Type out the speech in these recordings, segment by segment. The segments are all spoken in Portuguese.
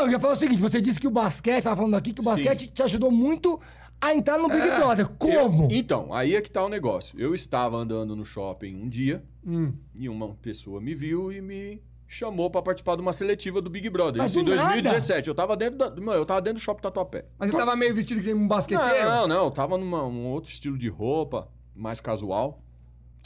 Não, eu ia falar o seguinte: você disse que o basquete, estava falando aqui, que o basquete Sim. te ajudou muito a entrar no Big é, Brother. Como? Eu, então, aí é que tá o negócio. Eu estava andando no shopping um dia hum. e uma pessoa me viu e me chamou para participar de uma seletiva do Big Brother. Mas Isso em 2017. Nada. Eu tava dentro da, mano, eu tava dentro do shopping Tatuapé. Mas você tava meio vestido de um basqueteiro? Não, não, eu tava num um outro estilo de roupa, mais casual.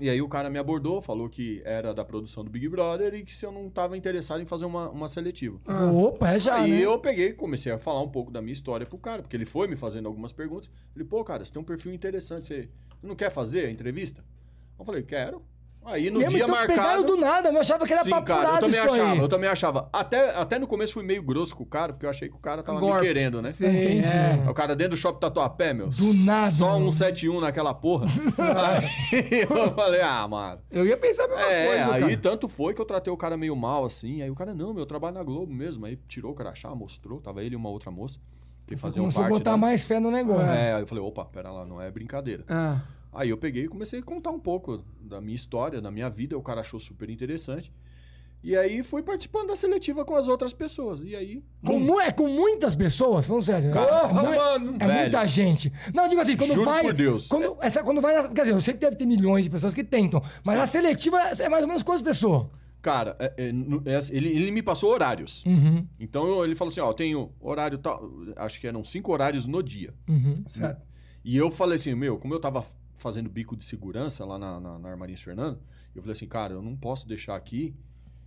E aí o cara me abordou, falou que era da produção do Big Brother e que se eu não estava interessado em fazer uma, uma seletiva. Ah. Opa, é já, Aí né? eu peguei comecei a falar um pouco da minha história pro cara, porque ele foi me fazendo algumas perguntas. Ele, pô, cara, você tem um perfil interessante, você não quer fazer a entrevista? Eu falei, quero. Aí no Mesmo dia então, marcado... pegaram do nada, eu achava que era Sim, papo cara, furado eu também achava, aí. Eu também achava. Até, até no começo fui meio grosso com o cara, porque eu achei que o cara tava Gorp. me querendo, né? Sim, entendi. É. O cara dentro do shopping Tatuapé, meu. Do nada. Só mano. 171 naquela porra. aí eu falei, ah, mano... Eu ia pensar a mesma é, coisa, aí cara. tanto foi que eu tratei o cara meio mal, assim. Aí o cara, não, meu, eu trabalho na Globo mesmo. Aí tirou o crachá, mostrou, tava ele e uma outra moça. Que fazia Começou um parte, botar mais fé no é, negócio. É, aí eu falei, opa, pera lá, não é brincadeira. Ah... Aí eu peguei e comecei a contar um pouco da minha história, da minha vida, o cara achou super interessante. E aí fui participando da seletiva com as outras pessoas. E aí. Com, é com muitas pessoas? vamos sério. Cara, oh, mano, é velho. muita gente. Não, digo assim, quando Juro vai. Por Deus. Quando, é. essa, quando vai. Quer dizer, eu sei que deve ter milhões de pessoas que tentam, mas Sim. a seletiva é mais ou menos quantas pessoas? Cara, é, é, é assim, ele, ele me passou horários. Uhum. Então eu, ele falou assim: ó, eu tenho horário tal. Acho que eram cinco horários no dia. Uhum. Certo. E eu falei assim, meu, como eu tava fazendo bico de segurança lá na, na, na Armarinhos Fernando. Eu falei assim, cara, eu não posso deixar aqui.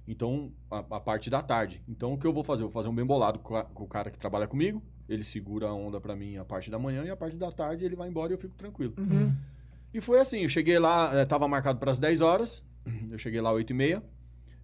Então, a, a, parte da tarde. Então, o que eu vou fazer? Eu vou fazer um bem bolado com, a, com o cara que trabalha comigo. Ele segura a onda para mim a parte da manhã e a parte da tarde ele vai embora e eu fico tranquilo. Uhum. uhum. E foi assim, eu cheguei lá, estava eh, marcado para as 10 horas, eu cheguei lá 8 e meia,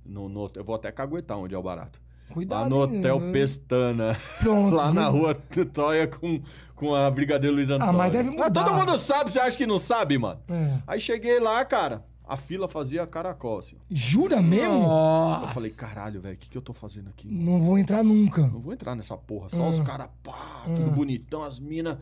no, no, eu vou até caguetar onde é o barato. Cuidado. Lá no Hotel hein? Pestana. Pronto. Lá na rua Toia com, com a Brigadeiro Luiz Antônio. Ah, mas deve mudar. Mas todo mundo sabe, você acha que não sabe, mano? É. Aí cheguei lá, cara. A fila fazia caracol, assim. Jura mesmo? Nossa. Eu falei, caralho, velho, o que, que eu tô fazendo aqui? Mano? Não vou entrar nunca. Não vou entrar nessa porra. Só os é. caras, pá, tudo é. bonitão, as minas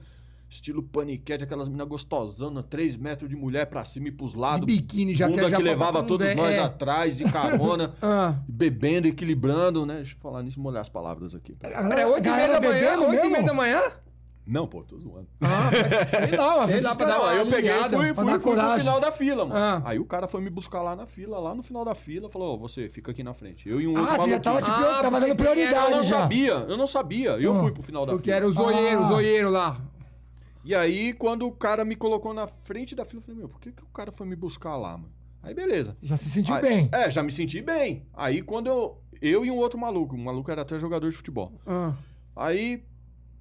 estilo paniquete, aquelas minas gostosonas, 3 metros de mulher pra cima e pros lados. De biquíni já que, já que levava todos nós é. atrás, de carona, ah. bebendo, equilibrando, né? Deixa eu falar nisso, molhar as palavras aqui. Era 8 é e meia da manhã? 8 e meia da manhã? Não, pô, tô zoando. Ah, mas sei lá, uma vez lá pra dar Aí eu peguei e fui, fui, fui no final da fila, mano. Ah. Aí o cara foi me buscar lá na fila, lá no final da fila, falou, ó, oh, você fica aqui na frente. Eu e um ah, outro Ah, você já tava, tipo, ah, tava dando prioridade eu não já. sabia, eu não sabia. Eu ah, fui pro final da fila. Porque era o zoeiro, o ah. zoeiro lá. E aí, quando o cara me colocou na frente da fila, eu falei, meu, por que, que o cara foi me buscar lá, mano? Aí, beleza. Já se sentiu aí, bem. É, já me senti bem. Aí, quando eu... Eu e um outro maluco. o maluco era até jogador de futebol. Ah. Aí,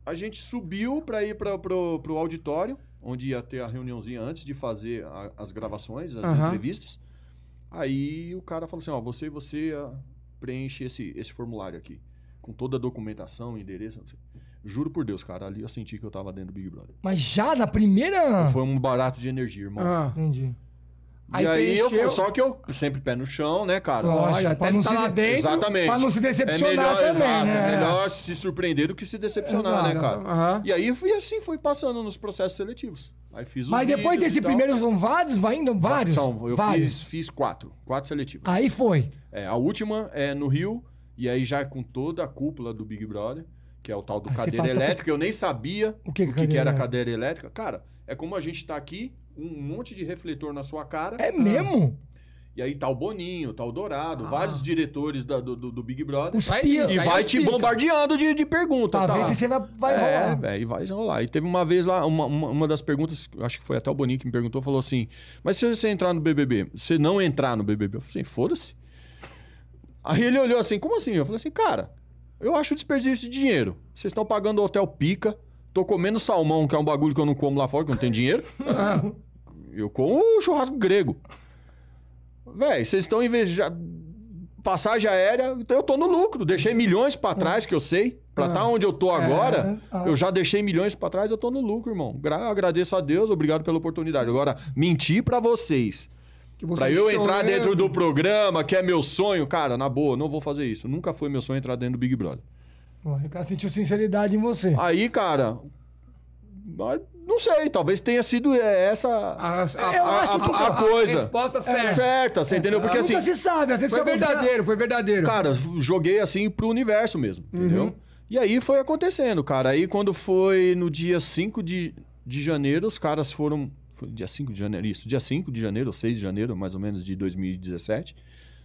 a gente subiu pra ir pra, pro, pro auditório, onde ia ter a reuniãozinha antes de fazer a, as gravações, as entrevistas. Aí, o cara falou assim, ó, você e você ah, preenche esse, esse formulário aqui. Com toda a documentação, endereço, não sei. Juro por Deus, cara. Ali eu senti que eu tava dentro do Big Brother. Mas já na primeira. Foi um barato de energia, irmão. Ah, entendi. Aí, e aí eu, só que eu sempre pé no chão, né, cara? Poxa, até pra não tá se, lá dentro, exatamente. pra não se decepcionar é melhor, também, exato, né? É melhor se surpreender do que se decepcionar, né, exato, né, cara? Uhum. E aí fui assim, fui passando nos processos seletivos. Aí fiz Mas depois desse primeiro são vários, vai indo vários? São, eu vários. Fiz, fiz quatro, quatro seletivos. Aí foi. É, a última é no Rio, e aí já com toda a cúpula do Big Brother que é o tal do Aí cadeira tá elétrica. Que... Eu nem sabia o que, é o que, que era cadeira elétrica. Cara, é como a gente está aqui, um monte de refletor na sua cara. É ah. mesmo? E aí tá o Boninho, tá o Dourado, ah. vários diretores da, do, do, Big Brother. Os vai, e vai te pica. bombardeando de, de perguntas. Talvez tá. você vai, vai é, rolar. É, e vai rolar. E teve uma vez lá, uma, uma, uma, das perguntas, acho que foi até o Boninho que me perguntou, falou assim, mas se você entrar no BBB, se não entrar no BBB, eu falei assim, foda-se. Aí ele olhou assim, como assim? Eu falei assim, cara, eu acho desperdício de dinheiro. Vocês estão pagando hotel pica, tô comendo salmão, que é um bagulho que eu não como lá fora, que eu não tenho dinheiro. eu como churrasco grego. Véi, vocês estão invejando Passagem aérea, então eu tô no lucro. Deixei milhões para trás, que eu sei. Pra estar tá onde eu tô é, agora, é, eu já é. deixei milhões para trás, eu tô no lucro, irmão. Gra agradeço a Deus, obrigado pela oportunidade. Agora, mentir para vocês Pra eu entrar dentro do programa, que é meu sonho, cara, na boa, não vou fazer isso. Nunca foi meu sonho entrar dentro do Big Brother. Bom, o sentiu sinceridade em você. Aí, cara, ah, não sei, talvez tenha sido é, essa a, a, eu a, acho a, a coisa. A resposta certa. É. Certa, você é. entendeu? Porque assim. se sabe, às vezes foi verdadeiro, foi verdadeiro. Cara, joguei assim pro universo mesmo, uhum. entendeu? E aí foi acontecendo, cara. Aí quando foi no dia 5 de, de janeiro, os caras foram foi dia 5 de janeiro, isso, dia 5 de janeiro, ou 6 de janeiro, mais ou menos, de 2017.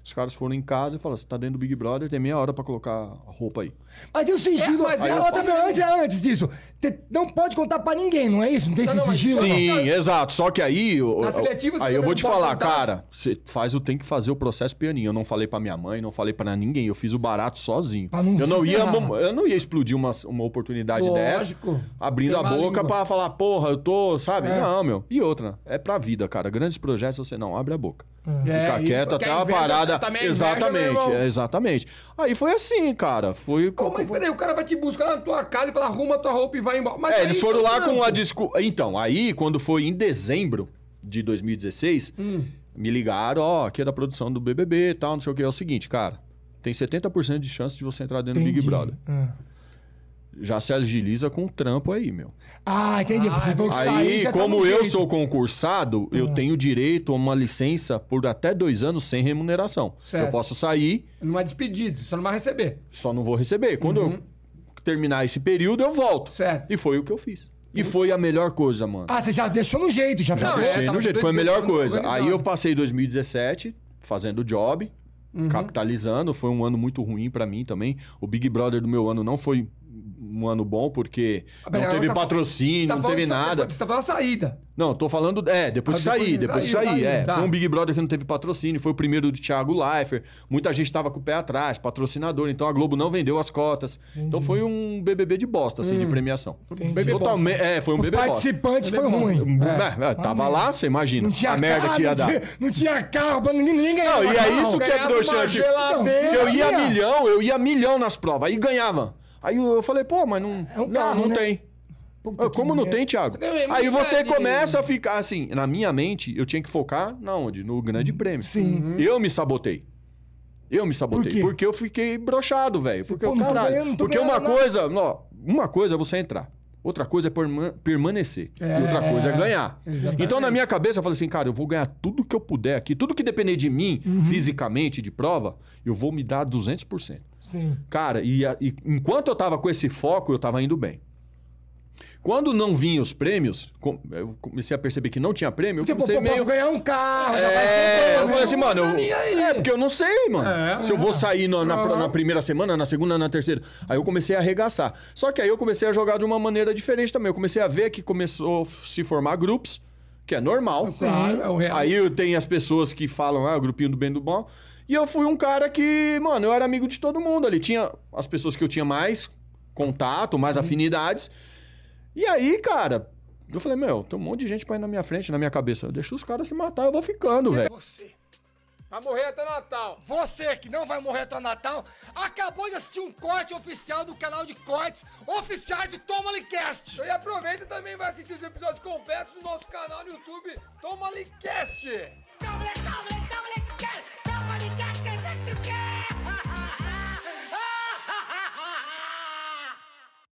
Os caras foram em casa e falaram: você tá dentro do Big Brother, tem meia hora para colocar a roupa aí. Mas e o sigilo? É, mas é outra antes, antes disso. Te, não pode contar para ninguém, não é isso? Não tem não, esse não, sigilo? Sim, não, exato. Só que aí. Seletiva, aí eu vou te falar, contar. cara, você faz o tem que fazer o processo pianinho. Eu não falei para minha mãe, não falei para ninguém. Eu fiz o barato sozinho. Não eu, não ia, eu não ia explodir uma, uma oportunidade Lógico. dessa, abrindo a boca para falar, porra, eu tô, sabe? É. Não, meu. E outra, é pra vida, cara. Grandes projetos você não abre a boca. É, Fica é, quieto até uma parada também é exatamente, exatamente. Aí foi assim, cara. Foi. como mas peraí, o cara vai te buscar na tua casa e fala, arruma tua roupa e vai embora. Mas é, eles foram lá com a desculpa. Então, aí, quando foi em dezembro de 2016, hum. me ligaram, ó, aqui é da produção do BBB e tal, não sei o que. É o seguinte, cara, tem 70% de chance de você entrar dentro Entendi. do Big Brother. É já se agiliza com o trampo aí, meu. Ah, entendi. Ah, Você aí, sair, tá como tá eu jeito. sou concursado, eu ah. tenho direito a uma licença por até dois anos sem remuneração. Certo. Eu posso sair. Não é despedido, só não vai receber. Só não vou receber. Quando uhum. eu terminar esse período, eu volto. Certo. E foi o que eu fiz. E foi a melhor coisa, mano. Ah, você já deixou no jeito, já Não, é, no jeito, foi a melhor coisa. Aí eu passei 2017 fazendo job, uhum. capitalizando. Foi um ano muito ruim para mim também. O Big Brother do meu ano não foi um ano bom, porque ah, não teve tá patrocínio, tá não teve nada. Você tá falando a saída. Não, tô falando. É, depois que ah, saí, depois que saí. é. Tá. Foi um Big Brother que não teve patrocínio, foi o primeiro do Thiago Leifert. Muita gente tava com o pé atrás, patrocinador, então a Globo não vendeu as cotas. Então Entendi. Então foi um BBB de bosta, assim, hum. de premiação. Totalmente, é, foi um BBB bosta. participantes foi ruim. É, é, é. tava lá, você imagina. a merda carro, que ia dar. Não tinha, não tinha carro, ninguém, ninguém Não, e é isso que é broxante. Que eu ia milhão, eu ia milhão nas provas, aí ganhava. Aí eu falei, pô, mas não, é um carro, não, não né? tem. Puta Como não tem, Thiago? Aí você começa a ficar assim. Na minha mente, eu tinha que focar na onde? No Grande hum, Prêmio. Sim. Uhum. Eu me sabotei. Eu me sabotei. Por porque eu fiquei brochado, velho. Porque, pô, caralho, ganhando, porque uma nada. coisa, ó, uma coisa é você entrar. Outra coisa é permanecer. É, outra coisa é ganhar. Exatamente. Então, na minha cabeça, eu falei assim, cara, eu vou ganhar tudo que eu puder aqui. Tudo que depender de mim, uhum. fisicamente, de prova, eu vou me dar 200%. Sim. Cara, e, e enquanto eu tava com esse foco, eu tava indo bem. Quando não vinha os prêmios, eu comecei a perceber que não tinha prêmio. Eu tipo, comecei pô, meio... posso ganhar um carro, é, já vai ser. Eu né? falei assim, mano, eu... é porque eu não sei, mano. É, se eu vou sair na, na, na, primeira semana, na segunda, na terceira. Aí eu comecei a arregaçar. Só que aí eu comecei a jogar de uma maneira diferente também. Eu comecei a ver que começou a se formar grupos, que é normal. É claro, é o real. Aí tem as pessoas que falam, ah, o grupinho do bem do bom. E eu fui um cara que, mano, eu era amigo de todo mundo ali. Tinha as pessoas que eu tinha mais contato, mais afinidades. E aí, cara, eu falei, meu, tem um monte de gente pra ir na minha frente, na minha cabeça. Deixa os caras se matar, eu vou ficando, velho. Você vai morrer até Natal. Você que não vai morrer até Natal, acabou de assistir um corte oficial do canal de cortes oficiais de Toma Licast. E aproveita também vai assistir os episódios completos do nosso canal no YouTube Toma Licast. Cabre, cabre.